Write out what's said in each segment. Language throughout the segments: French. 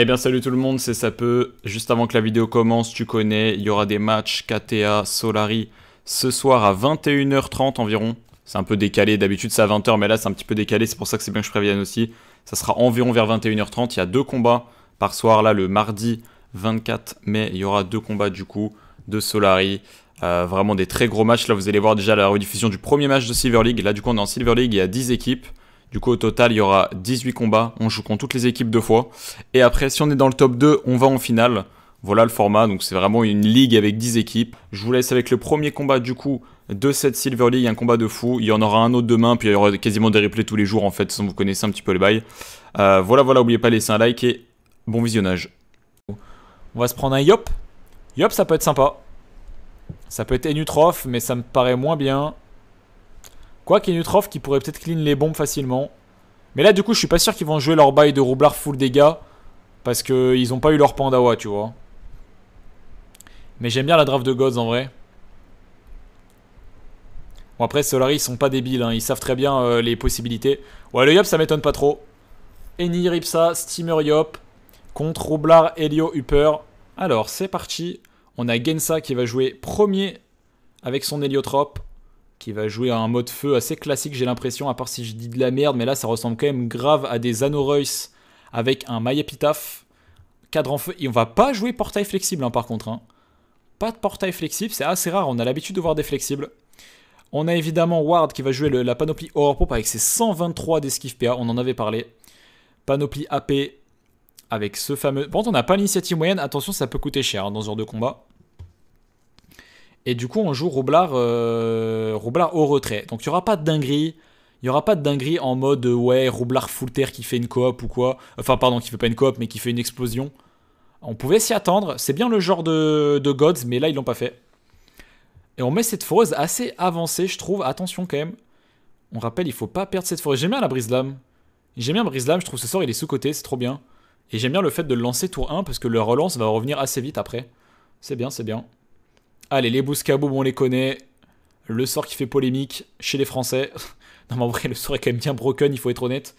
Eh bien salut tout le monde, c'est Sapeu. Juste avant que la vidéo commence, tu connais, il y aura des matchs KTA, Solari, ce soir à 21h30 environ. C'est un peu décalé, d'habitude c'est à 20h, mais là c'est un petit peu décalé, c'est pour ça que c'est bien que je prévienne aussi. Ça sera environ vers 21h30, il y a deux combats par soir, là le mardi 24 mai, il y aura deux combats du coup de Solari. Euh, vraiment des très gros matchs, là vous allez voir déjà la rediffusion du premier match de Silver League. Là du coup on est en Silver League, il y a 10 équipes. Du coup, au total, il y aura 18 combats. On joue contre toutes les équipes deux fois. Et après, si on est dans le top 2, on va en finale. Voilà le format. Donc, c'est vraiment une ligue avec 10 équipes. Je vous laisse avec le premier combat, du coup, de cette Silver League. Un combat de fou. Il y en aura un autre demain. Puis, il y aura quasiment des replays tous les jours, en fait, si vous connaissez un petit peu les bails. Euh, voilà, voilà. N'oubliez pas de laisser un like et bon visionnage. On va se prendre un Yop. Yop, ça peut être sympa. Ça peut être Enutroph, mais ça me paraît moins bien. Quoi, Nutrov qui pourrait peut-être clean les bombes facilement. Mais là, du coup, je suis pas sûr qu'ils vont jouer leur bail de roublard full dégâts. Parce qu'ils ont pas eu leur pandawa, tu vois. Mais j'aime bien la draft de Gods en vrai. Bon, après, Solari, ils sont pas débiles. Hein. Ils savent très bien euh, les possibilités. Ouais, le Yop, ça m'étonne pas trop. Eni, Ripsa, Steamer Yop. Contre Roublard, Helio, Upper. Alors, c'est parti. On a Gensa qui va jouer premier avec son Heliotrope qui va jouer un mode feu assez classique, j'ai l'impression, à part si je dis de la merde, mais là ça ressemble quand même grave à des Anoreus avec un Maya épitaphe cadre en feu. Et on va pas jouer portail flexible hein, par contre. Hein. Pas de portail flexible, c'est assez rare, on a l'habitude de voir des flexibles. On a évidemment Ward qui va jouer la panoplie Horror avec ses 123 d'esquive PA, on en avait parlé. Panoplie AP avec ce fameux... Par contre, on n'a pas l'initiative moyenne, attention, ça peut coûter cher hein, dans ce genre de combat. Et du coup, on joue Roublard, euh, au retrait. Donc, il n'y aura pas de dinguerie. Il n'y aura pas de dinguerie en mode euh, ouais, Roublard full terre qui fait une coop ou quoi. Enfin, pardon, qui fait pas une coop, mais qui fait une explosion. On pouvait s'y attendre. C'est bien le genre de, Gods, mais là, ils l'ont pas fait. Et on met cette foreuse assez avancée, je trouve. Attention quand même. On rappelle, il faut pas perdre cette foreuse. J'aime bien la brise lame. J'aime bien brise lame, je trouve ce sort, il est sous-côté, c'est trop bien. Et j'aime bien le fait de le lancer tour 1 parce que le relance va revenir assez vite après. C'est bien, c'est bien. Allez, les Kaboom, on les connaît. Le sort qui fait polémique chez les Français. non, mais en vrai, le sort est quand même bien broken, il faut être honnête.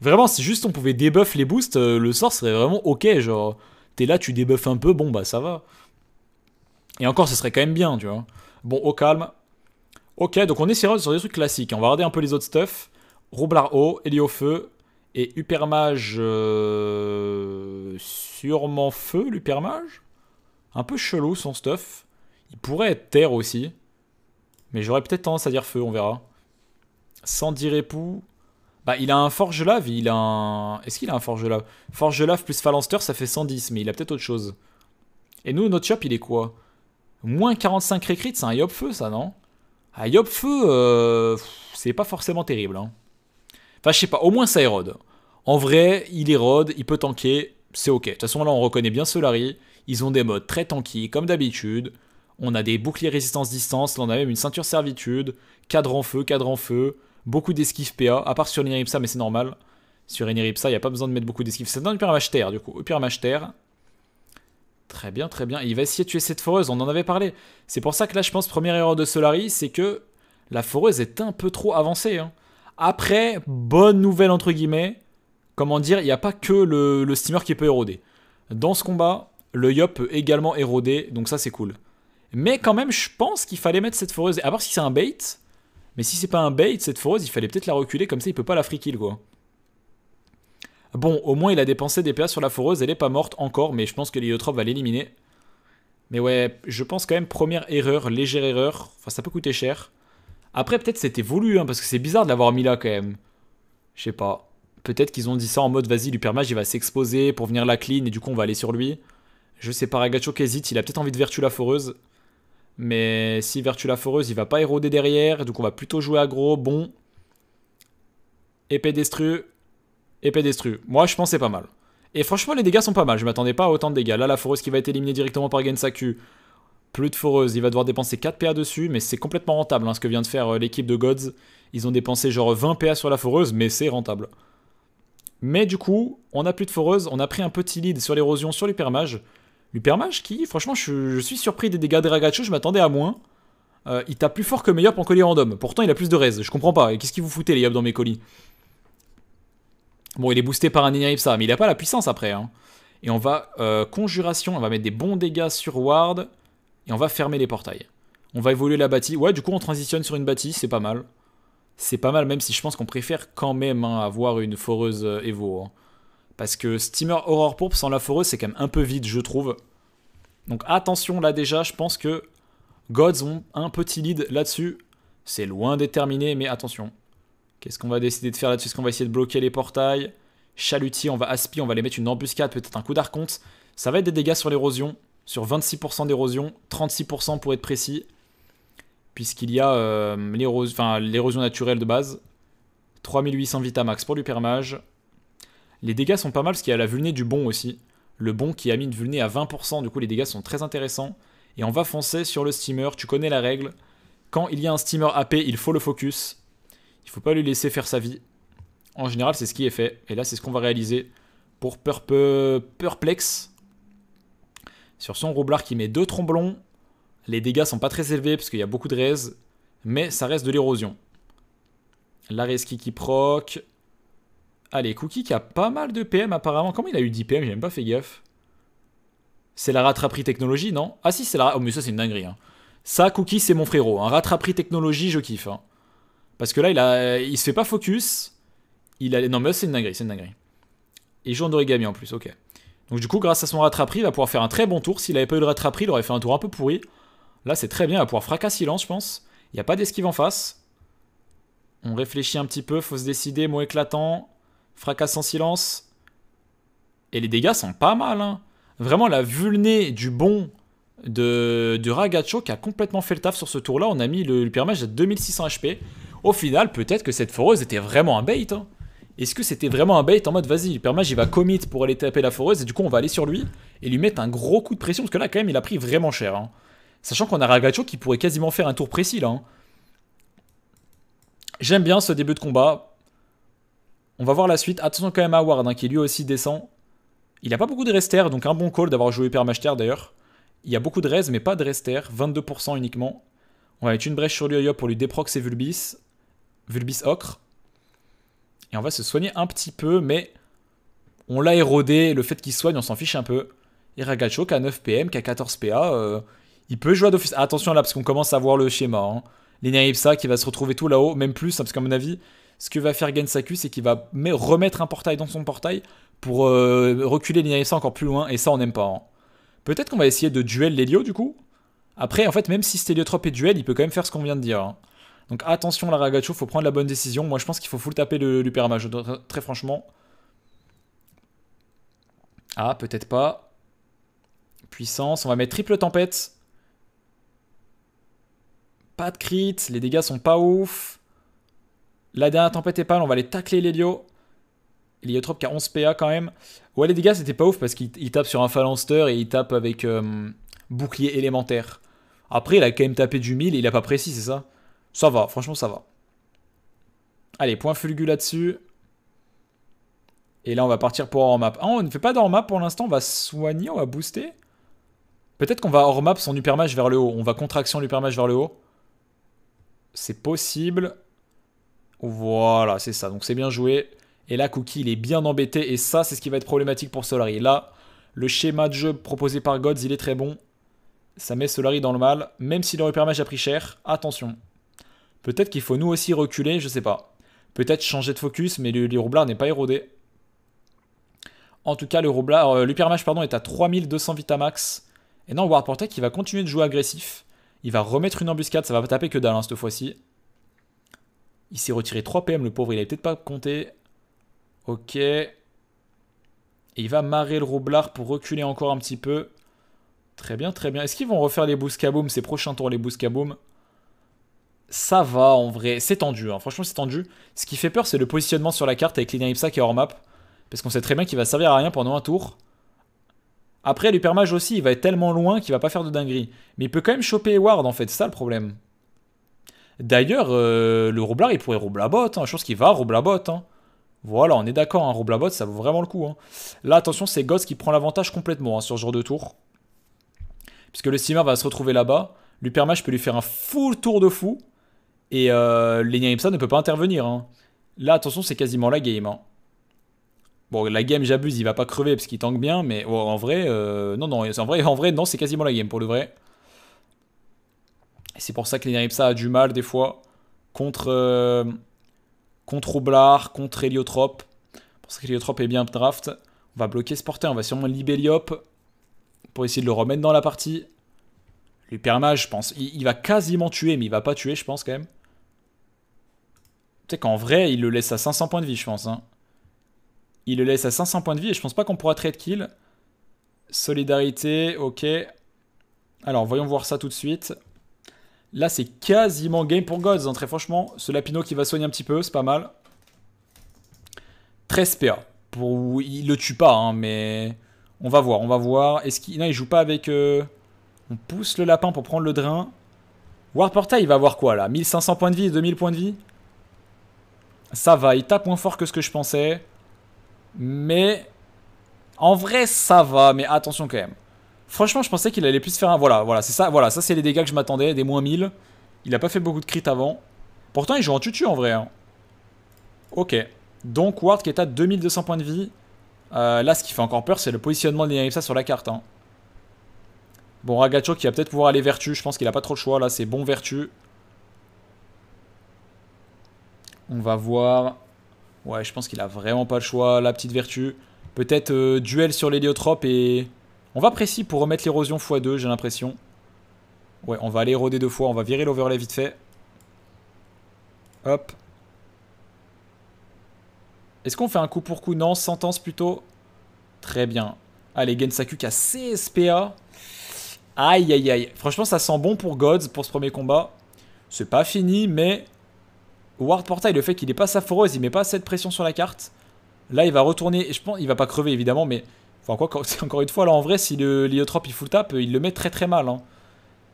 Vraiment, si juste on pouvait debuff les boosts, euh, le sort serait vraiment ok. Genre, t'es là, tu débuffes un peu, bon, bah ça va. Et encore, ce serait quand même bien, tu vois. Bon, au calme. Ok, donc on est sur des trucs classiques. Hein. On va regarder un peu les autres stuff. Roublard haut, Feu et Upermage. Euh, sûrement feu, l'Upermage Un peu chelou son stuff. Il pourrait être terre aussi. Mais j'aurais peut-être tendance à dire feu, on verra. Sans dire époux. Bah, il a un forge lave, il a un. Est-ce qu'il a un forge lave Forge lave plus phalanster, ça fait 110, mais il a peut-être autre chose. Et nous, notre shop, il est quoi Moins 45 récrites, c'est un yop feu, ça, non Un ah, yop feu, euh, c'est pas forcément terrible. Hein. Enfin, je sais pas, au moins ça érode. En vrai, il érode, il peut tanker, c'est ok. De toute façon, là, on reconnaît bien Solari. Ils ont des modes très tanky, comme d'habitude. On a des boucliers résistance distance, là on a même une ceinture servitude, cadre en feu, cadre en feu, beaucoup d'esquives PA, à part sur l'Iniripsa, mais c'est normal. Sur l'Iniripsa, il n'y a pas besoin de mettre beaucoup d'esquives. C'est donne le terre, du coup. Pyramage terre. Très bien, très bien. il va essayer de tuer cette foreuse, on en avait parlé. C'est pour ça que là, je pense, première erreur de Solari, c'est que la foreuse est un peu trop avancée. Hein. Après, bonne nouvelle entre guillemets, comment dire, il n'y a pas que le, le, steamer qui peut éroder. Dans ce combat, le Yop peut également éroder, donc ça c'est cool. Mais quand même, je pense qu'il fallait mettre cette foreuse. À voir si c'est un bait. Mais si c'est pas un bait, cette foreuse, il fallait peut-être la reculer. Comme ça, il peut pas la free kill, quoi. Bon, au moins, il a dépensé des PA sur la foreuse. Elle est pas morte encore. Mais je pense que l'héliotrope va l'éliminer. Mais ouais, je pense quand même, première erreur, légère erreur. Enfin, ça peut coûter cher. Après, peut-être c'était voulu, hein, parce que c'est bizarre de l'avoir mis là quand même. Je sais pas. Peut-être qu'ils ont dit ça en mode vas-y, l'Upermage, il va s'exposer pour venir la clean et du coup on va aller sur lui. Je sais pas, Ragacho il a peut-être envie de vertu la foreuse. Mais si Vertu la Foreuse, il va pas éroder derrière. Donc on va plutôt jouer aggro. Bon. Épée destru Épée destru Moi, je pense c'est pas mal. Et franchement, les dégâts sont pas mal. Je m'attendais pas à autant de dégâts. Là, la Foreuse qui va être éliminée directement par Gensaku. Plus de Foreuse. Il va devoir dépenser 4 PA dessus. Mais c'est complètement rentable hein, ce que vient de faire euh, l'équipe de Gods. Ils ont dépensé genre 20 PA sur la Foreuse. Mais c'est rentable. Mais du coup, on a plus de Foreuse. On a pris un petit lead sur l'érosion, sur l'hypermage. L'Upermage qui, franchement, je, suis surpris des dégâts de Ragacho, je m'attendais à moins. Euh, il tape plus fort que meilleur pour colis random. Pourtant, il a plus de raise. Je comprends pas. Et qu'est-ce qui vous foutait les yobs, dans mes colis Bon, il est boosté par un ça, mais il a pas la puissance après. Hein. Et on va. Euh, conjuration, on va mettre des bons dégâts sur Ward. Et on va fermer les portails. On va évoluer la bâtie. Ouais, du coup, on transitionne sur une bâtie, c'est pas mal. C'est pas mal, même si je pense qu'on préfère quand même hein, avoir une foreuse euh, Evo. Hein. Parce que Steamer Aurore Pourpre sans la foreuse, c'est quand même un peu vide, je trouve. Donc attention là déjà, je pense que Gods ont un petit lead là-dessus. C'est loin d'être terminé, mais attention. Qu'est-ce qu'on va décider de faire là-dessus Est-ce qu'on va essayer de bloquer les portails Chalutier, on va aspi, on va les mettre une embuscade, peut-être un coup d'arconte. Ça va être des dégâts sur l'érosion, sur 26% d'érosion, 36% pour être précis, puisqu'il y a euh, l'érosion naturelle de base. 3800 Vitamax pour Permage. Les dégâts sont pas mal parce qu'il y a la vulnée du bon aussi. Le bon qui a mis une vulné à 20%, du coup les dégâts sont très intéressants. Et on va foncer sur le steamer, tu connais la règle. Quand il y a un steamer AP, il faut le focus. Il faut pas lui laisser faire sa vie. En général, c'est ce qui est fait. Et là, c'est ce qu'on va réaliser pour Purple... Sur son roublard qui met deux tromblons. Les dégâts sont pas très élevés parce qu'il y a beaucoup de raise. Mais ça reste de l'érosion. La reski qui proc. Allez, Cookie qui a pas mal de PM apparemment. Comment il a eu 10 PM J'ai même pas fait gaffe. C'est la rattraperie technologie, non Ah si, c'est la... Oh mais ça c'est une dinguerie. Hein. Ça, Cookie, c'est mon frérot. Un hein. Rattraperie technologie, je kiffe. Hein. Parce que là, il, a... il se fait pas focus. Il a... Non mais c'est une dinguerie, c'est une dinguerie. Et joue en en plus, ok. Donc du coup, grâce à son rattraperie, il va pouvoir faire un très bon tour. S'il avait pas eu le rattraperie, il aurait fait un tour un peu pourri. Là, c'est très bien, il va pouvoir fracas silence, je pense. Il n'y a pas d'esquive en face. On réfléchit un petit peu, faut se décider, mot éclatant fracasse en silence. Et les dégâts sont pas mal. Hein. Vraiment, la vulné du bon de, du Ragacho qui a complètement fait le taf sur ce tour-là. On a mis le, permage à 2600 HP. Au final, peut-être que cette foreuse était vraiment un bait. Hein. Est-ce que c'était vraiment un bait en mode vas-y, le permage il va commit pour aller taper la foreuse et du coup on va aller sur lui et lui mettre un gros coup de pression parce que là quand même il a pris vraiment cher. Hein. Sachant qu'on a Ragacho qui pourrait quasiment faire un tour précis là. J'aime bien ce début de combat. On va voir la suite. Attention quand même à Ward, hein, qui lui aussi descend. Il n'a pas beaucoup de rester, donc un bon call d'avoir joué Hypermaster d'ailleurs. Il y a beaucoup de res, mais pas de rester. 22% uniquement. On va mettre une brèche sur lui pour lui déproxer Vulbis. Vulbis Ocre. Et on va se soigner un petit peu, mais on l'a érodé. Le fait qu'il soigne, on s'en fiche un peu. Et Ragacho qui a 9 PM, qui a 14 PA, il peut jouer d'office. attention là, parce qu'on commence à voir le schéma. Hein. qui va se retrouver tout là-haut, même plus, hein, parce qu'à mon avis, ce que va faire Gensaku, c'est qu'il va remettre un portail dans son portail pour euh, reculer l'Inaïssa encore plus loin, et ça, on n'aime pas. Hein. Peut-être qu'on va essayer de duel l'Hélio, du coup. Après, en fait, même si Stéliotrope est duel, il peut quand même faire ce qu'on vient de dire. Hein. Donc attention, la Ragacho, faut prendre la bonne décision. Moi, je pense qu'il faut full taper le, l'Upermage, très franchement. Ah, peut-être pas. Puissance, on va mettre triple tempête. Pas de crit, les dégâts sont pas ouf. La dernière tempête est pâle, on va aller tacler l'hélio. L'Héliotrope qui a 11 PA quand même. Ouais, les dégâts, c'était pas ouf parce qu'il tape sur un phalanster et il tape avec euh, bouclier élémentaire. Après, il a quand même tapé du 1000 et il a pas précis, c'est ça Ça va, franchement, ça va. Allez, point Fulgu là-dessus. Et là, on va partir pour hors map. Ah, on ne fait pas d'hors pour l'instant, on va soigner, on va booster. Peut-être qu'on va hors map son hypermage vers le haut. On va contraction l'hypermage vers le haut. C'est possible. Voilà, c'est ça. Donc c'est bien joué. Et là, Cookie, il est bien embêté. Et ça, c'est ce qui va être problématique pour Solari. Là, le schéma de jeu proposé par Gods, il est très bon. Ça met Solari dans le mal. Même si le a pris cher, attention. Peut-être qu'il faut nous aussi reculer, je sais pas. Peut-être changer de focus, mais le, n'est pas érodé. En tout cas, le roublard, euh, pardon, est à 3200 max. Et non, Ward il va continuer de jouer agressif. Il va remettre une embuscade, ça va taper que dalle hein, cette fois-ci. Il s'est retiré 3 PM, le pauvre, il n'avait peut-être pas compté. Ok. Et il va marrer le roublard pour reculer encore un petit peu. Très bien, très bien. Est-ce qu'ils vont refaire les bouscaboum, ces prochains tours, les bouscaboum Ça va, en vrai. C'est tendu, hein. franchement, c'est tendu. Ce qui fait peur, c'est le positionnement sur la carte avec l'Inaipsa qui est hors map. Parce qu'on sait très bien qu'il va servir à rien pendant un tour. Après, l'hypermage aussi, il va être tellement loin qu'il va pas faire de dinguerie. Mais il peut quand même choper Ward, en fait, c'est ça le problème. D'ailleurs, euh, le roublard il pourrait roublabot. hein, chose qui va, la Hein. Voilà, on est d'accord, hein, Roblabot, ça vaut vraiment le coup. Hein. Là, attention, c'est Ghost qui prend l'avantage complètement hein, sur ce genre de tour. Puisque le Steamer va se retrouver là-bas. L'Uperma, je peux lui faire un full tour de fou. Et euh, Ipsa ne peut pas intervenir. Hein. Là, attention, c'est quasiment la game. Bon, la game, j'abuse, il va pas crever parce qu'il tank bien, mais oh, en vrai, euh, non, non, en vrai, en vrai, non, c'est quasiment la game pour le vrai. Et c'est pour ça que Ipsa a du mal des fois contre, euh, contre oblar contre Pour Parce que est bien draft. On va bloquer ce porteur, on va sûrement Libelliop pour essayer de le remettre dans la partie. L'Hypermage, je pense. Il, va quasiment tuer, mais il va pas tuer, je pense, quand même. Tu qu'en vrai, il le laisse à 500 points de vie, je pense. Hein. Il le laisse à 500 points de vie et je pense pas qu'on pourra trade kill. Solidarité, ok. Alors, voyons voir ça tout de suite. Là, c'est quasiment game pour Gods. Hein, très franchement, ce Lapino qui va soigner un petit peu, c'est pas mal. 13 PA. Pour... Il le tue pas, hein, mais... On va voir, on va voir. Est-ce qu'il... Non, il joue pas avec... Euh, on pousse le lapin pour prendre le drain. Ward Portail, il va avoir quoi, là 1500 points de vie, 2000 points de vie Ça va, il tape moins fort que ce que je pensais. Mais... En vrai, ça va, mais attention quand même. Franchement, je pensais qu'il allait plus faire un... Voilà, voilà, c'est ça, voilà, ça c'est les dégâts que je m'attendais, des moins 1000. Il a pas fait beaucoup de crit avant. Pourtant, il joue en tutu en vrai. Hein. Ok. Donc, Ward qui est à 2200 points de vie. Euh, là, ce qui fait encore peur, c'est le positionnement de ça sur la carte. Hein. Bon, Ragacho qui va peut-être pouvoir aller vertu. Je pense qu'il a pas trop le choix. Là, c'est bon vertu. On va voir. Ouais, je pense qu'il a vraiment pas le choix. La petite vertu. Peut-être euh, duel sur l'héliotrope et... On va précis pour remettre l'érosion x2, j'ai l'impression. Ouais, on va aller éroder deux fois, on va virer l'overlay vite fait. Hop. Est-ce qu'on fait un coup pour coup Non, sentence plutôt. Très bien. Allez, Gensaku qui a CSPA. Aïe, aïe, aïe. Franchement, ça sent bon pour Gods pour ce premier combat. C'est pas fini, mais... Ward Portail, le fait qu'il n'est pas foreuse, il met pas cette pression sur la carte. Là, il va retourner. Je pense, il va pas crever évidemment, mais Enfin, quoi, encore une fois, là, en vrai, si le l'iotrope il full tape euh, il le met très très mal. Hein.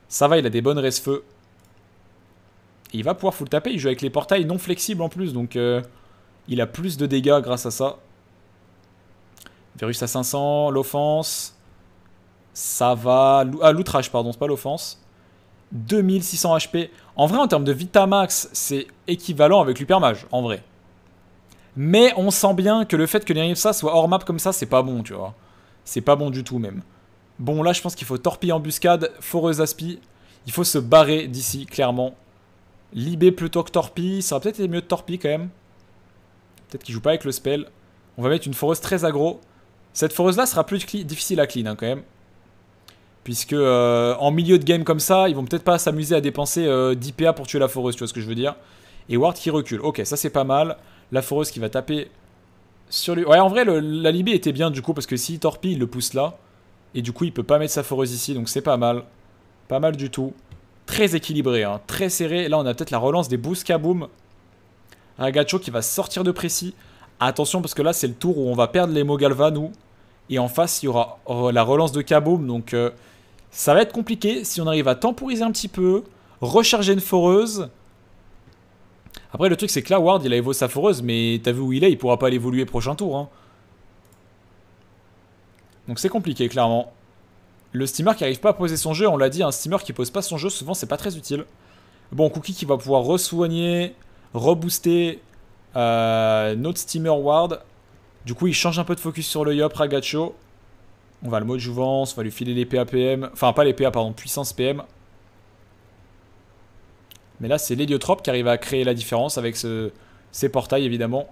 Ça va, il a des bonnes res feu. il va pouvoir full taper, il joue avec les portails non flexibles en plus, donc euh, il a plus de dégâts grâce à ça. Virus à 500, l'offense. Ça va. Ah, l'outrage, pardon, c'est pas l'offense. 2600 HP. En vrai, en termes de max c'est équivalent avec l'Hypermage, en vrai. Mais on sent bien que le fait que les ça soient hors map comme ça, c'est pas bon, tu vois. C'est pas bon du tout, même. Bon, là, je pense qu'il faut Torpille, embuscade, foreuse aspi. Il faut se barrer d'ici, clairement. Libé plutôt que torpille. Ça va peut-être été mieux de torpille, quand même. Peut-être qu'il joue pas avec le spell. On va mettre une foreuse très aggro. Cette foreuse-là sera plus difficile à clean, hein, quand même. Puisque euh, en milieu de game comme ça, ils vont peut-être pas s'amuser à dépenser 10 euh, PA pour tuer la foreuse, tu vois ce que je veux dire. Et Ward qui recule. Ok, ça c'est pas mal. La foreuse qui va taper sur lui. Ouais, en vrai, la Libye était bien du coup, parce que s'il torpille, il le pousse là. Et du coup, il peut pas mettre sa foreuse ici, donc c'est pas mal. Pas mal du tout. Très équilibré, hein, très serré. Là, on a peut-être la relance des boosts Un gacho qui va sortir de précis. Attention, parce que là, c'est le tour où on va perdre les mots Galvanou. Et en face, il y aura oh, la relance de Kaboom. Donc, euh, ça va être compliqué si on arrive à temporiser un petit peu, recharger une foreuse après, le truc, c'est que là, Ward, il a évolué sa foreuse, mais t'as vu où il est, il pourra pas l'évoluer prochain tour. Hein. Donc c'est compliqué, clairement. Le steamer qui arrive pas à poser son jeu, on l'a dit, un steamer qui pose pas son jeu, souvent, c'est pas très utile. Bon, Cookie qui va pouvoir re-soigner, rebooster euh, notre steamer Ward. Du coup, il change un peu de focus sur le Yop, Ragacho. On va le mode jouvence, on va lui filer les PAPM. Enfin, pas les PA, pardon, puissance PM. Mais là, c'est l'héliotrope qui arrive à créer la différence avec ce, ces portails, évidemment.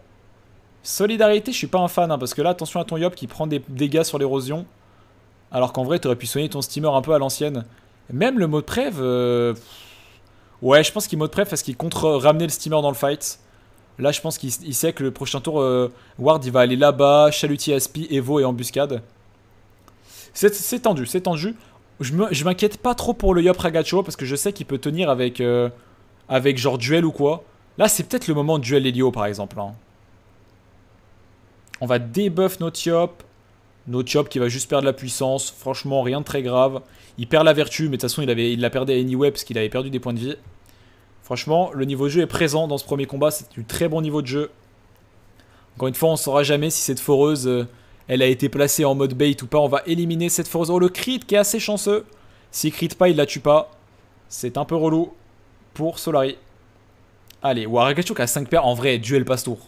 Solidarité, je suis pas un fan, hein, parce que là, attention à ton Yop qui prend des dégâts sur l'érosion. Alors qu'en vrai, tu aurais pu soigner ton steamer un peu à l'ancienne. Même le mode de euh, Ouais, je pense qu'il mode de parce qu'il contre ramener le steamer dans le fight. Là, je pense qu'il sait que le prochain tour, euh, Ward, il va aller là-bas, chalutier, aspi, Evo et embuscade. C'est tendu, c'est tendu. Je m'inquiète pas trop pour le Yop Ragacho parce que je sais qu'il peut tenir avec... Euh, avec genre duel ou quoi. Là, c'est peut-être le moment de duel Helio, par exemple. Hein. On va débuff Notiop. Notiop qui va juste perdre la puissance. Franchement, rien de très grave. Il perd la vertu, mais de toute façon, il, avait, il la perdait anyway parce qu'il avait perdu des points de vie. Franchement, le niveau de jeu est présent dans ce premier combat. C'est du très bon niveau de jeu. Encore une fois, on ne saura jamais si cette foreuse, euh, elle a été placée en mode bait ou pas. On va éliminer cette foreuse. Oh, le crit qui est assez chanceux. S'il crit pas, il la tue pas. C'est un peu relou pour Solari. Allez, qui a 5 paires. En vrai, duel passe-tour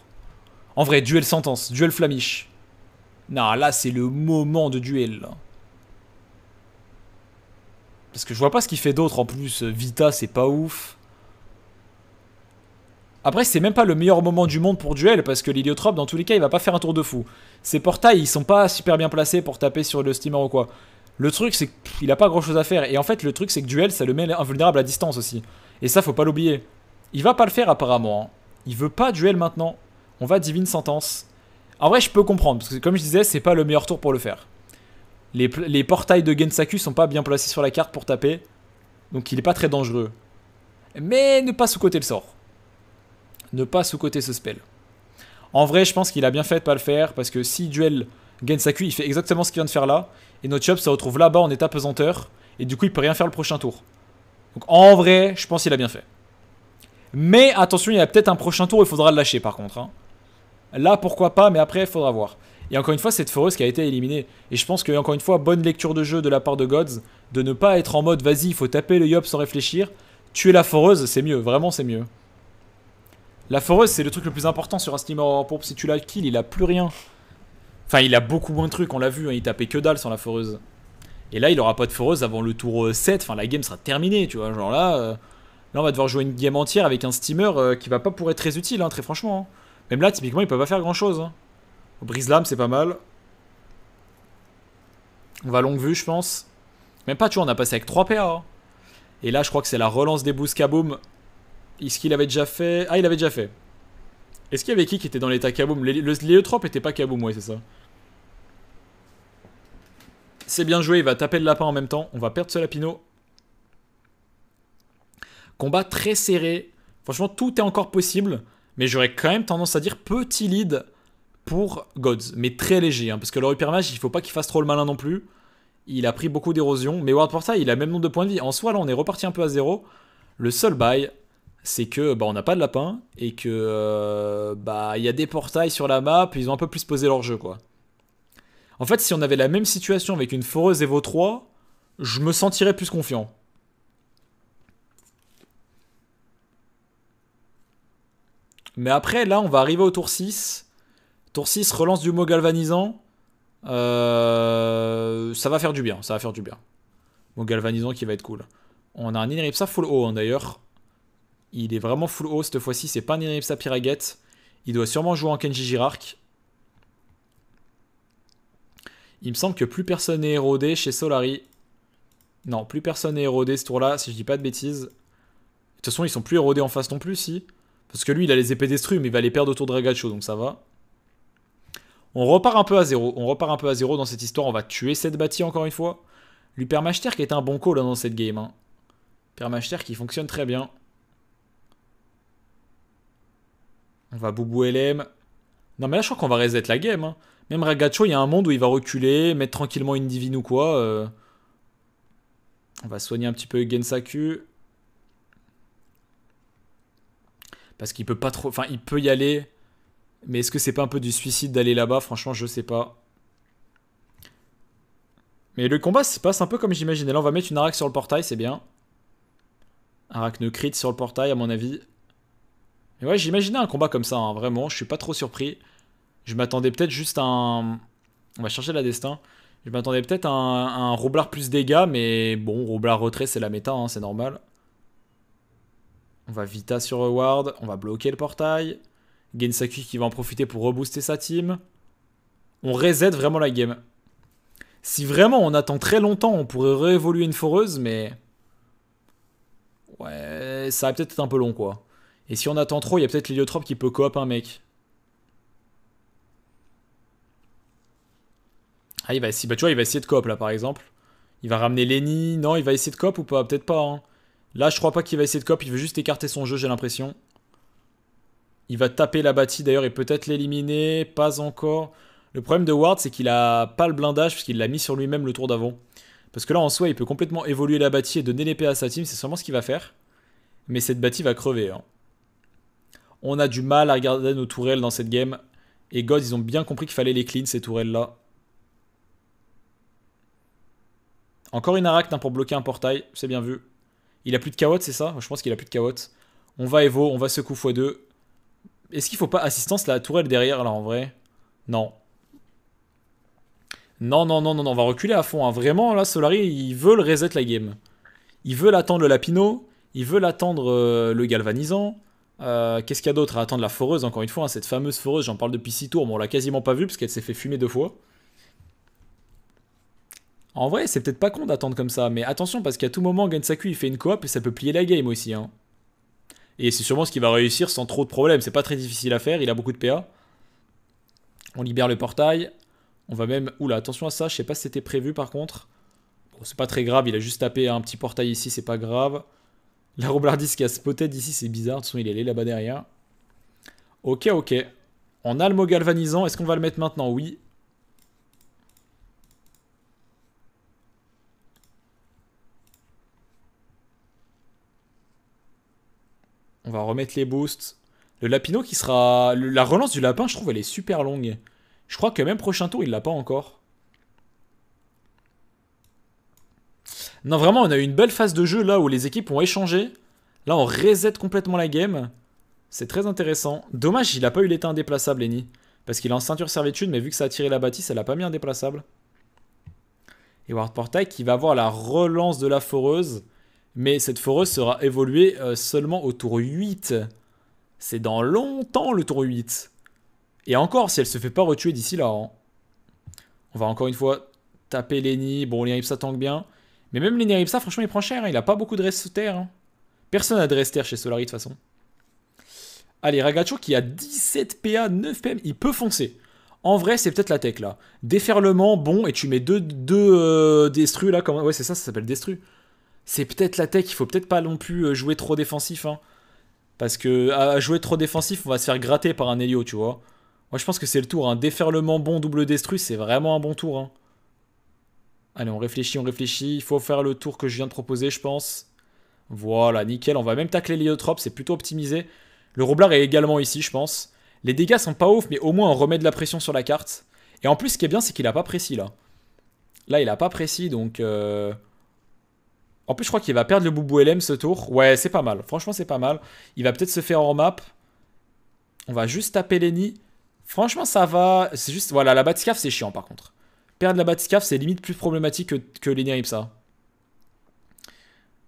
En vrai, duel Sentence, duel flamiche Non, là, c'est le moment de duel. Parce que je vois pas ce qu'il fait d'autre. En plus, Vita, c'est pas ouf. Après, c'est même pas le meilleur moment du monde pour duel, parce que l'héliotrope, dans tous les cas, il va pas faire un tour de fou. Ses portails, ils sont pas super bien placés pour taper sur le steamer ou quoi. Le truc, c'est qu'il a pas grand chose à faire. Et en fait, le truc, c'est que duel, ça le met invulnérable à distance aussi. Et ça, faut pas l'oublier. Il va pas le faire apparemment. Hein. Il veut pas duel maintenant. On va divine sentence. En vrai, je peux comprendre, parce que comme je disais, c'est pas le meilleur tour pour le faire. Les, portails de Gensaku sont pas bien placés sur la carte pour taper, donc il est pas très dangereux. Mais ne pas sous-coter le sort. Ne pas sous-coter ce spell. En vrai, je pense qu'il a bien fait de pas le faire, parce que si duel Gensaku, il fait exactement ce qu'il vient de faire là, et notre chop se retrouve là-bas en état pesanteur, et du coup il peut rien faire le prochain tour. Donc en vrai, je pense qu'il a bien fait. Mais attention, il y a peut-être un prochain tour, il faudra le lâcher par contre. Hein. Là, pourquoi pas, mais après, il faudra voir. Et encore une fois, cette foreuse qui a été éliminée. Et je pense que, encore une fois, bonne lecture de jeu de la part de Gods, de ne pas être en mode, vas-y, il faut taper le Yop sans réfléchir. Tuer la foreuse, c'est mieux, vraiment c'est mieux. La foreuse, c'est le truc le plus important sur un steamer Horror Si tu la kill, il a plus rien. Enfin, il a beaucoup moins de trucs, on l'a vu, hein, il tapait que dalle sans la foreuse. Et là, il aura pas de foreuse avant le tour 7. Euh, enfin, la game sera terminée, tu vois. Genre là, euh, là on va devoir jouer une game entière avec un steamer euh, qui va pas pour être très utile, hein, très franchement. Hein. Même là, typiquement, il peut pas faire grand chose. Hein. Brise l'âme c'est pas mal. On va longue vue, je pense. Même pas, tu vois, on a passé avec 3 PA. Et là, je crois que c'est la relance des Kaboom. Est-ce qu'il avait déjà fait Ah, il avait déjà fait. Est-ce qu'il y avait qui qui était dans l'état Kaboom Leotrop était pas Kaboom, ouais, c'est ça. C'est bien joué, il va taper le lapin en même temps. On va perdre ce lapino. Combat très serré. Franchement, tout est encore possible. Mais j'aurais quand même tendance à dire petit lead pour Gods. Mais très léger. Hein, parce que le repérage, il faut pas qu'il fasse trop le malin non plus. Il a pris beaucoup d'érosion. Mais World Portal, il a le même nombre de points de vie. En soi, là, on est reparti un peu à zéro. Le seul bail, c'est que bah, on n'a pas de lapin. Et que euh, bah il y a des portails sur la map. Ils ont un peu plus posé leur jeu, quoi. En fait, si on avait la même situation avec une foreuse Evo 3, je me sentirais plus confiant. Mais après, là, on va arriver au tour 6. Tour 6, relance du mot galvanisant. Euh, ça va faire du bien, ça va faire du bien. Mot galvanisant qui va être cool. On a un Inripsa full haut hein, d'ailleurs. Il est vraiment full haut cette fois-ci, c'est pas un Inripsa Piraguette. Il doit sûrement jouer en Kenji Girark. Il me semble que plus personne n'est érodé chez Solari. Non, plus personne n'est érodé ce tour-là, si je dis pas de bêtises. De toute façon, ils sont plus érodés en face non plus, si. Parce que lui, il a les épées détruites, mais il va les perdre autour de Ragacho, donc ça va. On repart un peu à zéro. On repart un peu à zéro dans cette histoire. On va tuer cette bâtie encore une fois. L'Upermachter qui est un bon call hein, dans cette game. Hein. qui fonctionne très bien. On va boubou LM. Non mais là je crois qu'on va reset la game. Hein. Même Ragacho, il y a un monde où il va reculer, mettre tranquillement une divine ou quoi. Euh. On va soigner un petit peu Gensaku. Parce qu'il peut pas trop. Enfin, il peut y aller. Mais est-ce que c'est pas un peu du suicide d'aller là-bas Franchement, je sais pas. Mais le combat se passe un peu comme j'imaginais. Là, on va mettre une Arak sur le portail, c'est bien. crit sur le portail, à mon avis. Mais ouais, j'imaginais un combat comme ça, hein. vraiment. Je suis pas trop surpris. Je m'attendais peut-être juste à un. On va chercher la destin. Je m'attendais peut-être à un, plus dégâts, mais bon, Roblard retrait, c'est la méta, hein, c'est normal. On va Vita sur reward, on va bloquer le portail. Gensaki qui va en profiter pour rebooster sa team. On reset vraiment la game. Si vraiment on attend très longtemps, on pourrait réévoluer une foreuse, mais. Ouais, ça va peut-être être un peu long, quoi. Et si on attend trop, il y a peut-être l'héliotrope qui peut coop un mec. Ah, il va essayer, bah, tu vois, il va essayer de cop là par exemple. Il va ramener Lenny. Non, il va essayer de cop ou pas Peut-être pas. Hein. Là, je crois pas qu'il va essayer de cop. Il veut juste écarter son jeu, j'ai l'impression. Il va taper la bâtie d'ailleurs et peut-être l'éliminer. Pas encore. Le problème de Ward, c'est qu'il a pas le blindage puisqu'il l'a mis sur lui-même le tour d'avant. Parce que là, en soi, il peut complètement évoluer la bâtie et donner l'épée à sa team. C'est sûrement ce qu'il va faire. Mais cette bâtie va crever. Hein. On a du mal à regarder nos tourelles dans cette game. Et God, ils ont bien compris qu'il fallait les clean, ces tourelles-là. Encore une arachne hein, pour bloquer un portail, c'est bien vu. Il a plus de cavotte, c'est ça Je pense qu'il a plus de cavotte. On va Evo, on va secouer x2. Est-ce qu'il faut pas assistance la tourelle derrière là en vrai Non. Non, non, non, non, on va reculer à fond. Hein. Vraiment, là, Solari, veut le reset la game. Il veut l'attendre le Lapino, Il veut l'attendre euh, le Galvanisant. Euh, qu'est-ce qu'il y a d'autre à attendre la foreuse, encore une fois, hein, cette fameuse foreuse, j'en parle depuis 6 tours, mais on l'a quasiment pas vue parce qu'elle s'est fait fumer deux fois. En vrai, c'est peut-être pas con d'attendre comme ça, mais attention parce qu'à tout moment, Gensaku il fait une coop et ça peut plier la game aussi. Hein. Et c'est sûrement ce qu'il va réussir sans trop de problèmes. C'est pas très difficile à faire, il a beaucoup de PA. On libère le portail. On va même. Oula, attention à ça, je sais pas si c'était prévu par contre. Bon, c'est pas très grave, il a juste tapé un petit portail ici, c'est pas grave. La Roblardis qui a spoté ici, c'est bizarre. De toute façon, il est allé là-bas derrière. Ok, ok. On a le mot galvanisant. Est-ce qu'on va le mettre maintenant Oui. On va remettre les boosts. Le Lapino qui sera... la relance du Lapin, je trouve, elle est super longue. Je crois que même prochain tour, il l'a pas encore. Non, vraiment, on a eu une belle phase de jeu là où les équipes ont échangé. Là, on reset complètement la game. C'est très intéressant. Dommage, il a pas eu l'état indéplaçable, Lenny. Parce qu'il est en ceinture servitude, mais vu que ça a tiré la bâtisse, elle a pas mis indéplaçable. Et Ward qui va avoir la relance de la foreuse mais cette foreuse sera évoluée euh, seulement au tour 8. C'est dans longtemps le tour 8. Et encore, si elle se fait pas retuer d'ici là, hein. on va encore une fois taper Lenny. Bon, ça tank bien. Mais même ça franchement, il prend cher. Hein. Il a pas beaucoup de reste terre. Hein. Personne n'a de reste terre chez Solari de toute façon. Allez, Ragacho qui a 17 PA, 9 PM, il peut foncer. En vrai, c'est peut-être la tech là. Déferlement, bon, et tu mets deux, deux euh, Destru là. comment. Ouais, c'est ça, ça s'appelle Destru c'est peut-être la tech, il faut peut-être pas non plus euh, jouer trop défensif. Hein. Parce que à jouer trop défensif, on va se faire gratter par un Helio, tu vois. Moi, je pense que c'est le tour. Un hein. déferlement bon, double destru, c'est vraiment un bon tour. Hein. Allez, on réfléchit, on réfléchit. Il faut faire le tour que je viens de proposer, je pense. Voilà, nickel. On va même tacler l'héliotrope, c'est plutôt optimisé. Le roblard est également ici, je pense. Les dégâts sont pas ouf, mais au moins on remet de la pression sur la carte. Et en plus, ce qui est bien, c'est qu'il a pas précis, là. Là, il a pas précis, donc... Euh, en plus, je crois qu'il va perdre le Boubou LM ce tour. Ouais, c'est pas mal. Franchement, c'est pas mal. Il va peut-être se faire en map. On va juste taper Lenny. Franchement, ça va. C'est juste. Voilà, la Batiscaf, c'est chiant par contre. Perdre la Batiscaf, c'est limite plus problématique que, que ça.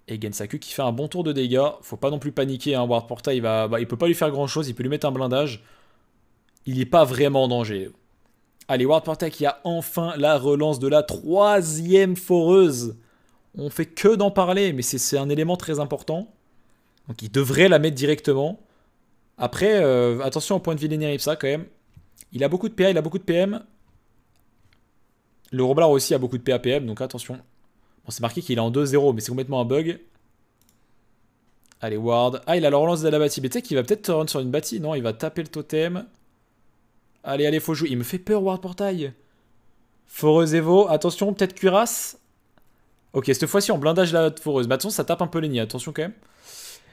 Et Gensaku qui fait un bon tour de dégâts. Faut pas non plus paniquer. Hein. Ward il, va... Bah, il peut pas lui faire grand chose. Il peut lui mettre un blindage. Il est pas vraiment en danger. Allez, Ward Porta qui a enfin la relance de la troisième foreuse on fait que d'en parler, mais c'est un élément très important. Donc il devrait la mettre directement. Après, euh, attention au point de vue d'Eneripsa ça quand même. Il a beaucoup de PA, il a beaucoup de PM. Le Roblar aussi a beaucoup de PA-PM, donc attention. Bon, c'est marqué qu'il est en 2-0, mais c'est complètement un bug. Allez, Ward. Ah, il a la relance de la bâtie. Mais tu sais qu'il va peut-être run sur une bâtie. Non, il va taper le totem. Allez, allez, faut jouer. Il me fait peur, Ward Portail. Evo. attention, peut-être cuirasse. Ok, cette fois-ci, en blindage la foreuse. Mais bah, ça tape un peu les nids, attention quand même.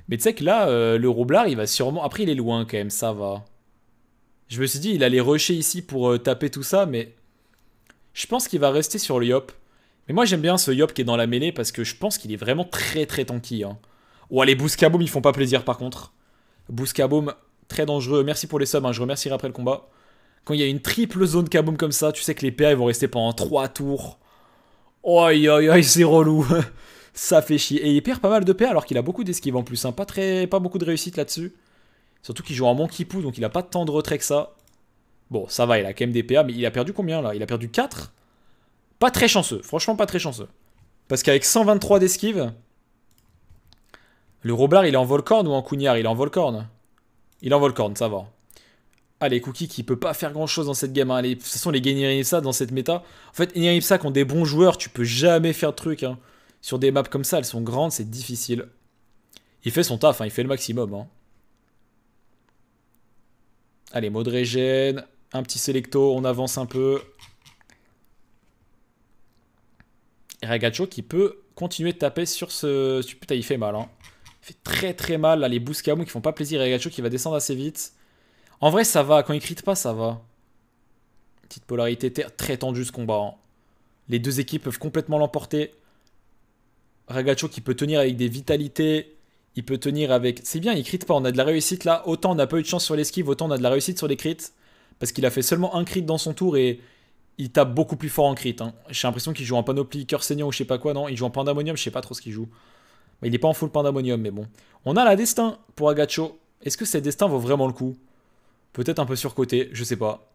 Mais tu sais que là, euh, le roublard, il va sûrement... Après, il est loin quand même, ça va. Je me suis dit, il allait rusher ici pour euh, taper tout ça, mais... Je pense qu'il va rester sur le Yop. Mais moi, j'aime bien ce Yop qui est dans la mêlée, parce que je pense qu'il est vraiment très très tanky. Hein. Oh, les Kaboom, ils font pas plaisir par contre. Kaboom, très dangereux. Merci pour les subs. Hein. je remercierai après le combat. Quand il y a une triple zone Kaboom comme ça, tu sais que les PA ils vont rester pendant 3 tours. Oi, oi, oi, c'est relou. ça fait chier. Et il perd pas mal de PA alors qu'il a beaucoup d'esquive en plus. Hein. Pas, très, pas beaucoup de réussite là-dessus. Surtout qu'il joue en Monkey Poo, donc il a pas tant de retrait que ça. Bon, ça va, il a quand même des PA, mais il a perdu combien là Il a perdu 4 Pas très chanceux, franchement pas très chanceux. Parce qu'avec 123 d'esquive, le Roblard il est en Volcorn ou en Cougnard Il est en Volcorn. Il est en Volcorn, ça va. Allez, ah, Cookie cookies qui peut pas faire grand chose dans cette game. Allez, hein. de toute façon, les gagner ça dans cette méta. En fait, Gagnir Ipsa, qui ont des bons joueurs, tu peux jamais faire de truc. Hein. Sur des maps comme ça, elles sont grandes, c'est difficile. Il fait son taf, hein, il fait le maximum. Allez, mode régène. Un petit selecto, on avance un peu. Ragacho qui peut continuer de taper sur ce. Putain, il fait mal. Il fait très très mal. Là, les Bouscamou qui font pas plaisir. Ragacho qui va descendre assez vite. En vrai, ça va. Quand il crit pas, ça va. Petite polarité. Très tendu ce combat. Hein. Les deux équipes peuvent complètement l'emporter. Ragacho qui peut tenir avec des vitalités. Il peut tenir avec. C'est bien, il crit pas. On a de la réussite là. Autant on n'a pas eu de chance sur l'esquive, autant on a de la réussite sur les crits. Parce qu'il a fait seulement un crit dans son tour et il tape beaucoup plus fort en crit. Hein. J'ai l'impression qu'il joue en panoplie cœur saignant ou je sais pas quoi. Non, il joue en pandamonium, je sais pas trop ce qu'il joue. Il n'est pas en full pandamonium, mais bon. On a la destin pour Agacho. Est-ce que cette destin vaut vraiment le coup Peut-être un peu surcoté, je sais pas.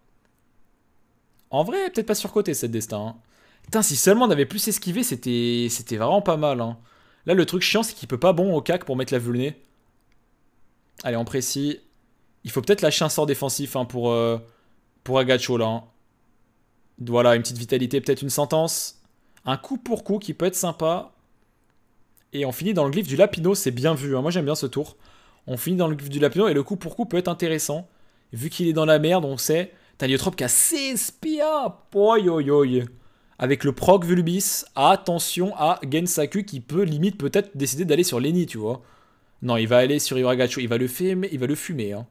En vrai, peut-être pas surcoté cette destin. Hein. Putain, si seulement on avait plus esquivé, c'était c'était vraiment pas mal. Hein. Là, le truc chiant, c'est qu'il peut pas bon au cac pour mettre la vulné. Allez, on précis. Il faut peut-être lâcher un sort défensif hein, pour, euh, pour Agacho, là. Voilà, une petite vitalité, peut-être une sentence. Un coup pour coup qui peut être sympa. Et on finit dans le glyphe du Lapino, c'est bien vu. Moi, j'aime bien ce tour. On finit dans le glyphe du Lapino et le coup pour coup peut être intéressant vu qu'il est dans la merde, on sait, t'as qui a 16 PA. Avec le proc Vulbis, attention à Gensaku qui peut limite peut-être décider d'aller sur Lenny, tu vois. Non, il va aller sur Uragacho, il va le fumer, il va le fumer. Hein.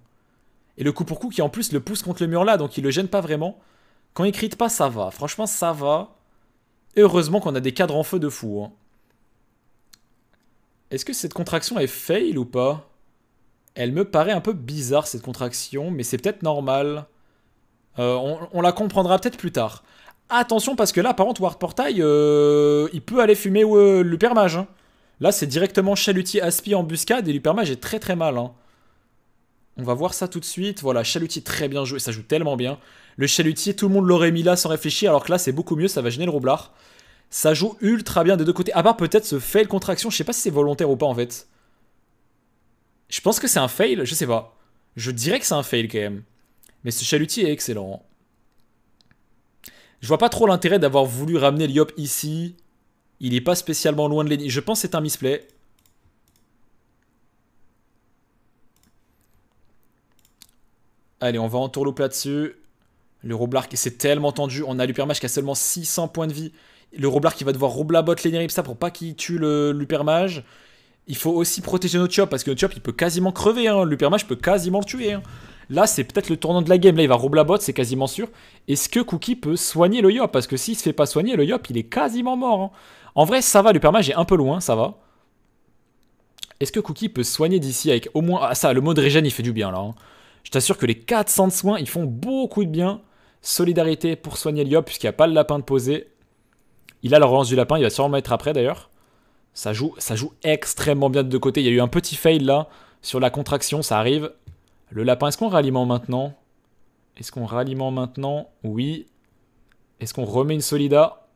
Et le coup pour coup qui en plus le pousse contre le mur là, donc il le gêne pas vraiment. Quand il crit pas, ça va. Franchement, ça va. heureusement qu'on a des cadres en feu de fou. Hein. Est-ce que cette contraction est fail ou pas elle me paraît un peu bizarre cette contraction, mais c'est peut-être normal. Euh, on, la comprendra peut-être plus tard. Attention parce que là, par contre, Ward Portail, euh, il peut aller fumer ou euh, l'Upermage. Hein. Là, c'est directement Chalutier Aspi embuscade et l'Upermage est très très mal. Hein. On va voir ça tout de suite. Voilà, Chalutier très bien joué, ça joue tellement bien. Le Chalutier, tout le monde l'aurait mis là sans réfléchir, alors que là, c'est beaucoup mieux, ça va gêner le Roublard. Ça joue ultra bien des deux côtés, à part peut-être ce fail contraction, je sais pas si c'est volontaire ou pas en fait. Je pense que c'est un fail, je sais pas. Je dirais que c'est un fail quand même. Mais ce chalutier est excellent. Je vois pas trop l'intérêt d'avoir voulu ramener Liop ici. Il est pas spécialement loin de l'ennemi. Je pense que c'est un misplay. Allez, on va en tourloper là-dessus. Le Roblar qui tellement tendu. On a l'Upermage qui a seulement 600 points de vie. Le Roblar qui va devoir Roblabot tout ça pour pas qu'il tue le l'Upermage il faut aussi protéger notre chop parce que notre chop il peut quasiment crever. Hein. l'Upermage peut quasiment le tuer. Hein. Là, c'est peut-être le tournant de la game. Là, il va rouler la botte, c'est quasiment sûr. Est-ce que Cookie peut soigner le Yop Parce que s'il se fait pas soigner, le Yop, il est quasiment mort. Hein. En vrai, ça va. l'Upermage est un peu loin, ça va. Est-ce que Cookie peut soigner d'ici avec au moins. Ah, ça, le mode régène, il fait du bien là. Je t'assure que les 400 de soins, ils font beaucoup de bien. Solidarité pour soigner le Yop, puisqu'il n'y a pas le lapin de poser. Il a la relance du lapin, il va sûrement mettre après d'ailleurs. Ça joue, ça joue extrêmement bien de deux côtés. Il y a eu un petit fail là sur la contraction, ça arrive. Le lapin, est-ce qu'on ralliment maintenant Est-ce qu'on ralliment maintenant Oui. Est-ce qu'on remet une Solida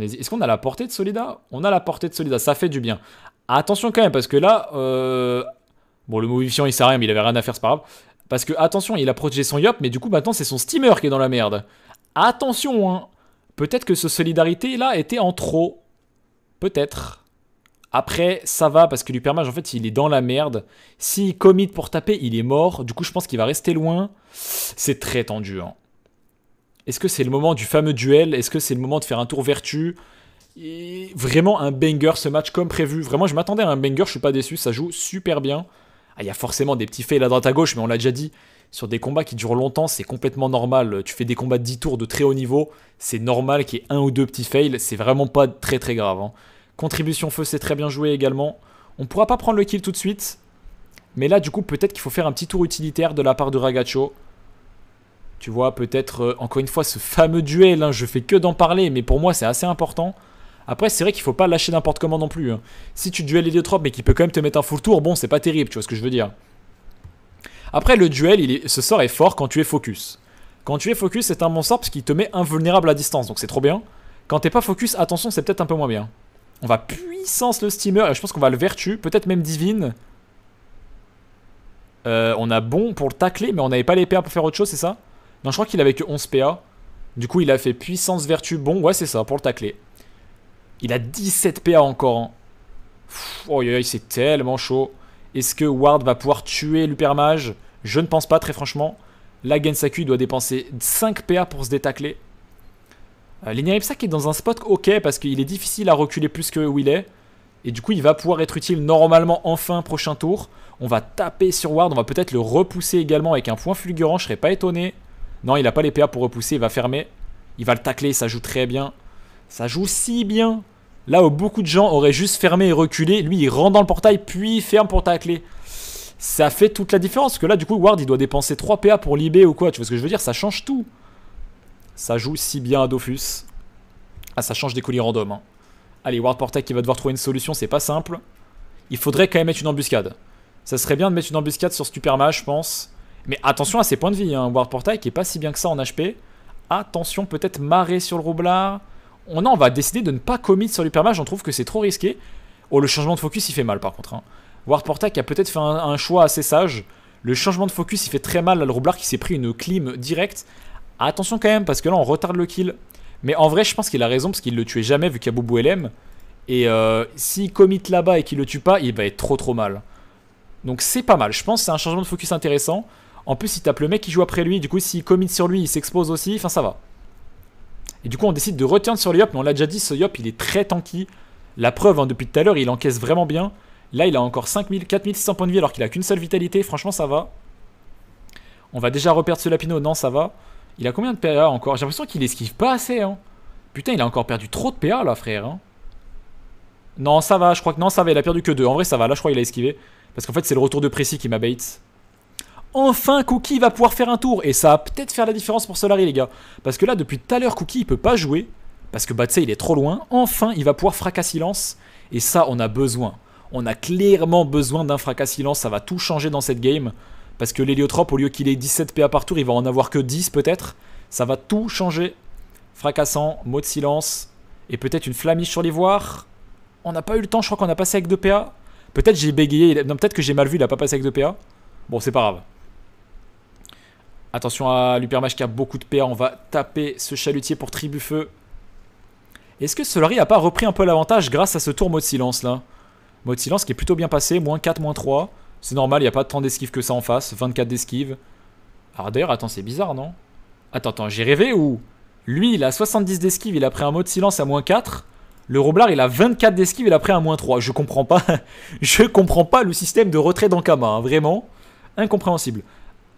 Est-ce qu'on a la portée de Solida On a la portée de Solida, ça fait du bien. Attention quand même, parce que là... Euh, bon, le movifiant, il sert rien, mais il avait rien à faire, c'est pas grave. Parce que, attention, il a protégé son Yop, mais du coup, maintenant, c'est son steamer qui est dans la merde. Attention, hein Peut-être que ce Solidarité, là, était en trop. Peut-être. Après, ça va parce que l'Upermage, en fait, il est dans la merde. S'il commit pour taper, il est mort. Du coup, je pense qu'il va rester loin. C'est très tendu. Hein. Est-ce que c'est le moment du fameux duel Est-ce que c'est le moment de faire un tour vertu Vraiment un banger ce match comme prévu. Vraiment, je m'attendais à un banger, je suis pas déçu. Ça joue super bien. Ah, il y a forcément des petits faits à droite à gauche, mais on l'a déjà dit sur des combats qui durent longtemps, c'est complètement normal. Tu fais des combats de 10 tours de très haut niveau, c'est normal qu'il y ait un ou deux petits fails, c'est vraiment pas très très grave. Hein. Contribution feu, c'est très bien joué également. On pourra pas prendre le kill tout de suite, mais là du coup peut-être qu'il faut faire un petit tour utilitaire de la part de Ragacho. Tu vois, peut-être, euh, encore une fois, ce fameux duel, hein, je fais que d'en parler, mais pour moi c'est assez important. Après, c'est vrai qu'il faut pas lâcher n'importe comment non plus. Hein. Si tu duels les mais qu'il peut quand même te mettre un full tour, bon, c'est pas terrible, tu vois ce que je veux dire. Après, le duel, il ce sort est fort quand tu es focus. Quand tu es focus, c'est un bon sort parce qu'il te met invulnérable à distance, donc c'est trop bien. Quand t'es pas focus, attention, c'est peut-être un peu moins bien. On va puissance le steamer, je pense qu'on va le vertu, peut-être même divine. Euh, on a bon pour le tacler, mais on n'avait pas les PA pour faire autre chose, c'est ça Non, je crois qu'il avait que 11 PA. Du coup, il a fait puissance, vertu, bon, ouais, c'est ça, pour le tacler. Il a 17 PA encore. Hein. Oh c'est tellement chaud. Est-ce que Ward va pouvoir tuer l'Upermage Je ne pense pas, très franchement. Là, Gensaku, doit dépenser 5 PA pour se détacler. Euh, qui est dans un spot ok, parce qu'il est difficile à reculer plus que où il est. Et du coup, il va pouvoir être utile normalement enfin prochain tour. On va taper sur Ward, on va peut-être le repousser également avec un point fulgurant, je serais pas étonné. Non, il n'a pas les PA pour repousser, il va fermer. Il va le tacler, ça joue très bien. Ça joue si bien Là où beaucoup de gens auraient juste fermé et reculé, lui il rentre dans le portail puis ferme pour ta clé. Ça fait toute la différence, parce que là du coup Ward il doit dépenser 3 PA pour l'IB ou quoi, tu vois ce que je veux dire, ça change tout. Ça joue si bien à Dofus. Ah ça change des colis random. Hein. Allez, Ward Portail qui va devoir trouver une solution, c'est pas simple. Il faudrait quand même mettre une embuscade. Ça serait bien de mettre une embuscade sur superma, je pense. Mais attention à ses points de vie, hein. Ward Portail qui est pas si bien que ça en HP. Attention, peut-être marée sur le roublard on, non, va décider de ne pas commit sur l'hypermage, on trouve que c'est trop risqué. Oh, le changement de focus, il fait mal par contre. Hein. Ward a peut-être fait un, choix assez sage. Le changement de focus, il fait très mal. à le roublard qui s'est pris une clim directe. Attention quand même, parce que là, on retarde le kill. Mais en vrai, je pense qu'il a raison, parce qu'il le tuait jamais, vu qu'il y a Boubou LM. Et euh, s'il commit là-bas et qu'il le tue pas, il va être trop trop mal. Donc c'est pas mal. Je pense que c'est un changement de focus intéressant. En plus, il tape le mec qui joue après lui. Du coup, s'il commit sur lui, il s'expose aussi. Enfin, ça va. Et du coup, on décide de retenir sur le Yop, mais on l'a déjà dit, ce Yop, il est très tanky. La preuve, hein, depuis tout à l'heure, il encaisse vraiment bien. Là, il a encore 5000, 4600 points de vie alors qu'il a qu'une seule vitalité. Franchement, ça va. On va déjà reperdre ce Lapino. Non, ça va. Il a combien de PA encore J'ai l'impression qu'il esquive pas assez. Hein. Putain, il a encore perdu trop de PA là, frère. Hein. Non, ça va. Je crois que non, ça va. Il a perdu que 2. En vrai, ça va. Là, je crois qu'il a esquivé. Parce qu'en fait, c'est le retour de précis qui m'abate. Enfin, Cookie va pouvoir faire un tour. Et ça va peut-être faire la différence pour Solari, les gars. Parce que là, depuis tout à l'heure, Cookie, il peut pas jouer. Parce que sais il est trop loin. Enfin, il va pouvoir fracas silence. Et ça, on a besoin. On a clairement besoin d'un fracas silence. Ça va tout changer dans cette game. Parce que l'héliotrope, au lieu qu'il ait 17 PA par tour, il va en avoir que 10 peut-être. Ça va tout changer. Fracassant, mot de silence. Et peut-être une flamiche sur l'ivoire On n'a pas eu le temps, je crois qu'on a passé avec 2 PA. Peut-être j'ai bégayé. Non, peut-être que j'ai mal vu, il a pas passé avec 2 PA. Bon, c'est pas grave. Attention à l'Upermage qui a beaucoup de PA. On va taper ce chalutier pour feu. Est-ce que Solari a pas repris un peu l'avantage grâce à ce tour mode silence là Mode silence qui est plutôt bien passé. Moins 4, moins 3. C'est normal, il n'y a pas tant d'esquives que ça en face. 24 d'esquives. Alors ah, d'ailleurs, attends, c'est bizarre, non Attends, attends, j'ai rêvé ou Lui, il a 70 d'esquive, il a pris un mot de silence à moins 4. Le Roblard, il a 24 d'esquive, il a pris un moins 3. Je comprends pas. Je comprends pas le système de retrait d'Ankama, hein, vraiment. Incompréhensible.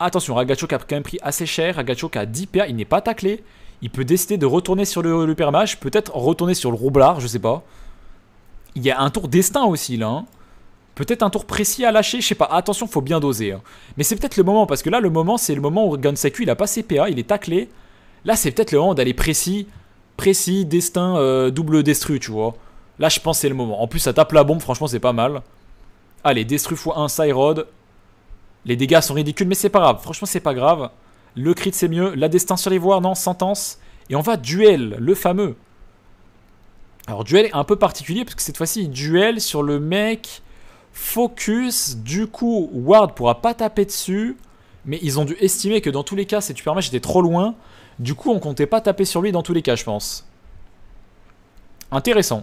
Attention, Ragacho qui a quand même pris assez cher. Ragacho qui a 10 PA, il n'est pas taclé. Il peut décider de retourner sur le, le peut-être retourner sur le roublard, je sais pas. Il y a un tour destin aussi là. Hein. Peut-être un tour précis à lâcher, je sais pas. Attention, faut bien doser. Hein. Mais c'est peut-être le moment, parce que là, le moment, c'est le moment où Gansaku, il a pas ses PA, il est taclé. Là, c'est peut-être le moment d'aller précis, précis, destin, euh, double destru, tu vois. Là, je pense c'est le moment. En plus, ça tape la bombe, franchement, c'est pas mal. Allez, destru x1, Syrod. Les dégâts sont ridicules, mais c'est pas grave. Franchement, c'est pas grave. Le crit, c'est mieux. La destin sur les voies, non, sentence. Et on va duel, le fameux. Alors, duel est un peu particulier, parce que cette fois-ci, duel sur le mec focus. Du coup, Ward pourra pas taper dessus. Mais ils ont dû estimer que dans tous les cas, c'est super permets, j'étais trop loin. Du coup, on comptait pas taper sur lui dans tous les cas, je pense. Intéressant.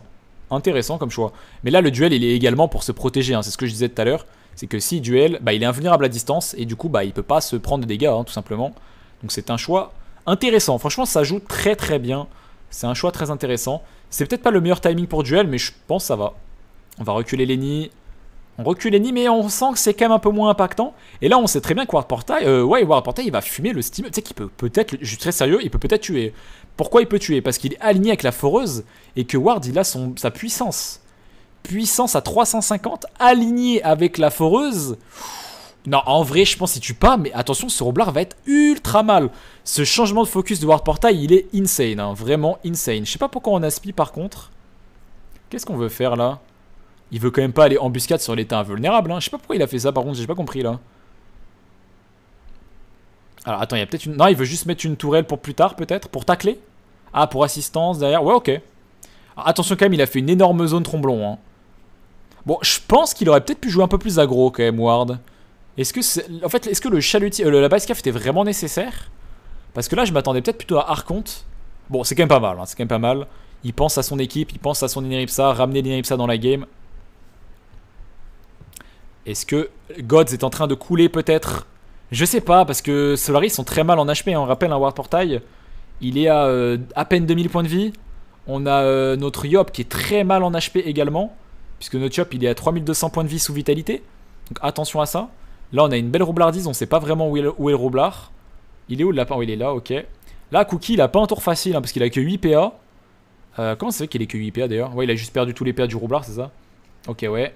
Intéressant comme choix. Mais là, le duel, il est également pour se protéger. Hein. C'est ce que je disais tout à l'heure c'est que si duel, bah, il est invulnérable à distance et du coup bah, il peut pas se prendre des dégâts hein, tout simplement. Donc c'est un choix intéressant. Franchement ça joue très très bien. C'est un choix très intéressant. C'est peut-être pas le meilleur timing pour duel mais je pense que ça va. On va reculer Lenny. On recule Lenny, mais on sent que c'est quand même un peu moins impactant. Et là on sait très bien que Ward Portail, euh, il va fumer le steam. Tu sais qu'il peut peut-être, je suis très sérieux, il peut peut-être tuer. Pourquoi il peut tuer Parce qu'il est aligné avec la foreuse et que Ward il a son, sa puissance puissance à 350 Aligné avec la foreuse. Non, en vrai, je pense qu'il tue pas, mais attention, ce Roblard va être ultra mal. Ce changement de focus de Ward Portal il est insane, hein, vraiment insane. Je sais pas pourquoi on aspire par contre. Qu'est-ce qu'on veut faire là Il veut quand même pas aller embuscade sur l'état invulnérable. Hein. Je sais pas pourquoi il a fait ça par contre, j'ai pas compris là. Alors attends, il y a peut-être une... Non, il veut juste mettre une tourelle pour plus tard peut-être Pour tacler Ah, pour assistance derrière. Ouais, ok. attention quand même, il a fait une énorme zone tromblon. Hein. Bon, je pense qu'il aurait peut-être pu jouer un peu plus aggro quand même, Ward. Est-ce que, en fait, est que le chalutier, euh, la basse-cave était vraiment nécessaire Parce que là, je m'attendais peut-être plutôt à Arconte. Bon, c'est quand même pas mal, hein, c'est quand même pas mal. Il pense à son équipe, il pense à son Ineripsa, ramener l'Ineripsa dans la game. Est-ce que Gods est en train de couler peut-être Je sais pas, parce que Solaris sont très mal en HP, hein, on rappelle un hein, Ward Portail. Il est à euh, à peine 2000 points de vie. On a euh, notre Yop qui est très mal en HP également puisque notre shop il est à 3200 points de vie sous vitalité. Donc attention à ça. Là, on a une belle roublardise, on sait pas vraiment où est le, est roublard. Il est où le lapin oh, Il est là, ok. Là, Cookie, il a pas un tour facile, hein, parce qu'il a que 8 PA. Euh, comment c'est fait qu'il ait que 8 PA d'ailleurs Ouais, il a juste perdu tous les PA du roublard, c'est ça Ok, ouais.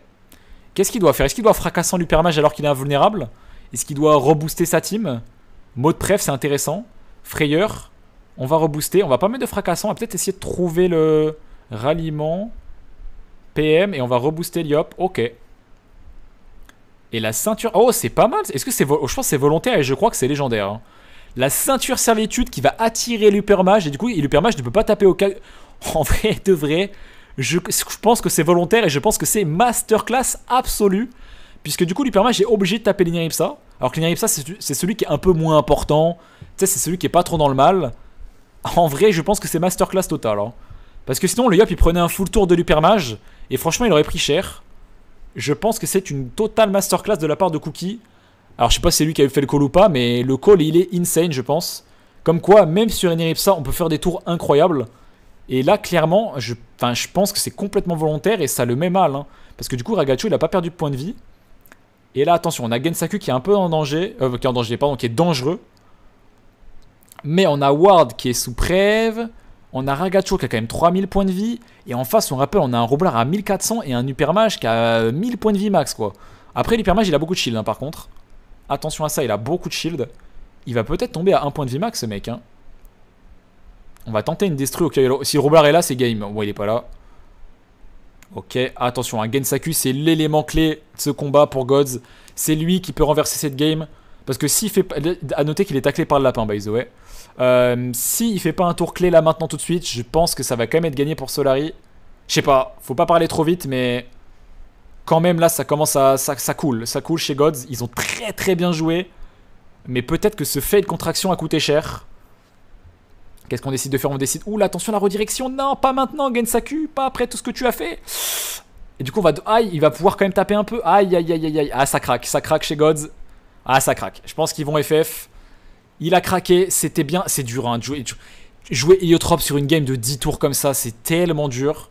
Qu'est-ce qu'il doit faire Est-ce qu'il doit fracassant lupermage alors qu'il est invulnérable Est-ce qu'il doit rebooster sa team Mot de c'est intéressant. Frayeur, on va rebooster. On va pas mettre de fracassant. On va peut-être essayer de trouver le ralliement. PM et on va rebooster l'IOP. Ok. Et la ceinture... Oh, c'est pas mal. Est-ce que c'est... Oh, je pense c'est volontaire et je crois que c'est légendaire. Hein. La ceinture servitude qui va attirer l'upermage. Et du coup, l'upermage ne peut pas taper au cas... En vrai, de vrai, je, pense que c'est volontaire et je pense que c'est masterclass absolu. Puisque du coup, l'upermage est obligé de taper l'Iniripsa. Alors que l'Iniripsa, c'est celui qui est un peu moins important. Tu sais, c'est celui qui est pas trop dans le mal. En vrai, je pense que c'est masterclass total. Hein. Parce que sinon, le Yop, il prenait un full tour de l'Upermage. Et franchement, il aurait pris cher. Je pense que c'est une totale masterclass de la part de Cookie. Alors, je sais pas si c'est lui qui avait fait le call ou pas, mais le call, il est insane, je pense. Comme quoi, même sur Eneripsa, on peut faire des tours incroyables. Et là, clairement, je, pense que c'est complètement volontaire et ça le met mal. Hein. Parce que du coup, Ragacho, il a pas perdu de point de vie. Et là, attention, on a Gensaku qui est un peu en danger. Euh, qui est en danger, pardon, qui est dangereux. Mais on a Ward qui est sous prêve. On a Ragacho qui a quand même 3000 points de vie. Et en face, on rappelle, on a un Roblard à 1400 et un Hypermage qui a 1000 euh, points de vie max, quoi. Après, l'Hypermage, il a beaucoup de shield, hein, par contre. Attention à ça, il a beaucoup de shield. Il va peut-être tomber à 1 point de vie max, ce mec. Hein. On va tenter une destru. Okay, si Roblard est là, c'est game. Bon, il est pas là. Ok, attention, un hein, Gensaku, c'est l'élément clé de ce combat pour Gods. C'est lui qui peut renverser cette game. Parce que s'il fait... à noter qu'il est taclé par le lapin, by the way. Euh, s'il fait pas un tour clé là maintenant tout de suite, je pense que ça va quand même être gagné pour Solari. Je sais pas, faut pas parler trop vite, mais quand même là ça commence à... Ça, ça coule, ça coule chez Gods. Ils ont très très bien joué. Mais peut-être que ce fait de contraction a coûté cher. Qu'est-ce qu'on décide de faire On décide. Oula, attention la redirection. Non, pas maintenant, Gensaku. Pas après tout ce que tu as fait. Et du coup, on va. Aïe, il va pouvoir quand même taper un peu. Aïe, aïe, aïe, aïe, Ah, ça craque. Ça craque chez Gods. Ah, ça craque. Je pense qu'ils vont FF. Il a craqué, c'était bien. C'est dur, hein, de jouer, jouer sur une game de 10 tours comme ça, c'est tellement dur.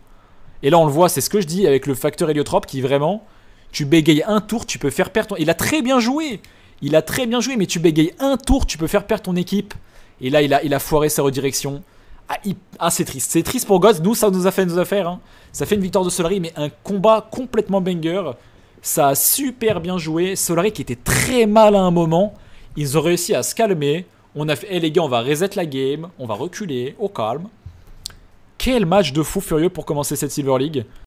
Et là, on le voit, c'est ce que je dis avec le facteur Héliotrope qui vraiment, tu bégayes un tour, tu peux faire perdre ton... Il a très bien joué Il a très bien joué, mais tu bégayes un tour, tu peux faire perdre ton équipe. Et là, il a, il a foiré sa redirection. Ah, ah c'est triste. C'est triste pour Ghost, Nous, ça nous a fait nos affaires. Hein. Ça fait une victoire de Solary mais un combat complètement banger. Ça a super bien joué. Solari qui était très mal à un moment. Ils ont réussi à se calmer. On a fait, hey, eh, les gars, on va reset la game. On va reculer au calme. Quel match de fou furieux pour commencer cette Silver League.